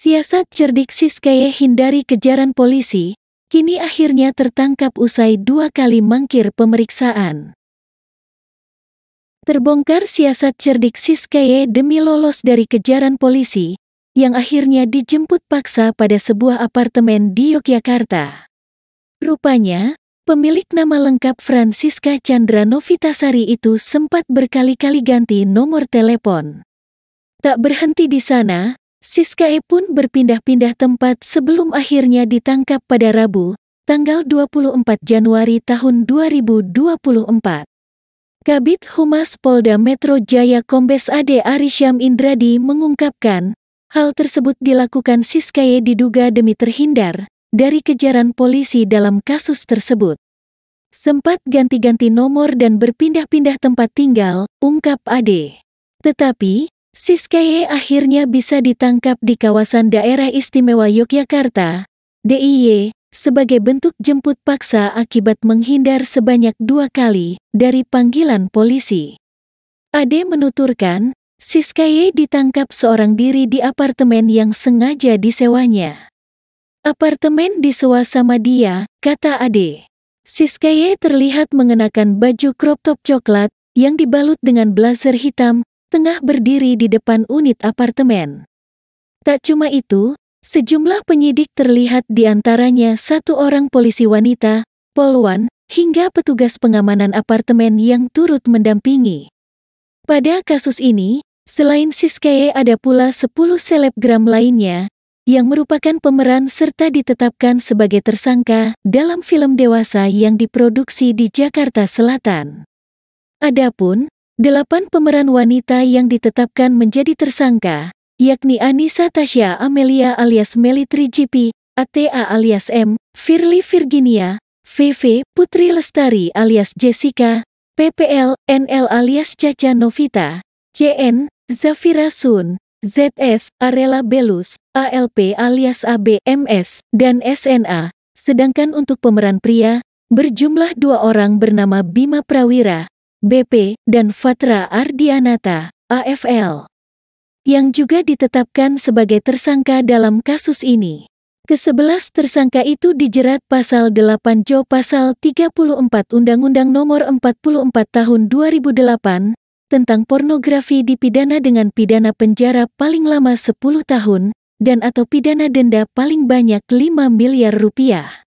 Siasat cerdik Siskaye hindari kejaran polisi, kini akhirnya tertangkap usai dua kali mangkir pemeriksaan. Terbongkar siasat cerdik Siskaye demi lolos dari kejaran polisi, yang akhirnya dijemput paksa pada sebuah apartemen di Yogyakarta. Rupanya, pemilik nama lengkap Francisca Chandra Novitasari itu sempat berkali-kali ganti nomor telepon. Tak berhenti di sana, Siskae pun berpindah-pindah tempat sebelum akhirnya ditangkap pada Rabu, tanggal 24 Januari tahun 2024. Kabit Humas Polda Metro Jaya Kombes Ade Arisyam Indradi mengungkapkan, hal tersebut dilakukan Siskae diduga demi terhindar dari kejaran polisi dalam kasus tersebut. Sempat ganti-ganti nomor dan berpindah-pindah tempat tinggal, ungkap Ade. Tetapi, Siskaye akhirnya bisa ditangkap di kawasan daerah istimewa Yogyakarta, DIY, sebagai bentuk jemput paksa akibat menghindar sebanyak dua kali dari panggilan polisi. Ade menuturkan, Siskaye ditangkap seorang diri di apartemen yang sengaja disewanya. Apartemen disewa sama dia, kata Ade. Siskaye terlihat mengenakan baju crop top coklat yang dibalut dengan blazer hitam tengah berdiri di depan unit apartemen. Tak cuma itu, sejumlah penyidik terlihat di antaranya satu orang polisi wanita, polwan, hingga petugas pengamanan apartemen yang turut mendampingi. Pada kasus ini, selain Siskaye ada pula 10 selebgram lainnya, yang merupakan pemeran serta ditetapkan sebagai tersangka dalam film dewasa yang diproduksi di Jakarta Selatan. Adapun, Delapan pemeran wanita yang ditetapkan menjadi tersangka, yakni Anissa Tasya Amelia alias Meli GP, ATA alias M, Firly Virginia, VV Putri Lestari alias Jessica, PPL NL alias Caca Novita, CN Zafira Sun, ZS Arela Belus, ALP alias A.B.M.S dan SNA. Sedangkan untuk pemeran pria, berjumlah dua orang bernama Bima Prawira, BP, dan Fatra Ardianata, AFL, yang juga ditetapkan sebagai tersangka dalam kasus ini. Kesebelas tersangka itu dijerat pasal 8 Jo pasal 34 Undang-Undang Nomor 44 Tahun 2008 tentang pornografi dipidana dengan pidana penjara paling lama 10 tahun dan atau pidana denda paling banyak 5 miliar rupiah.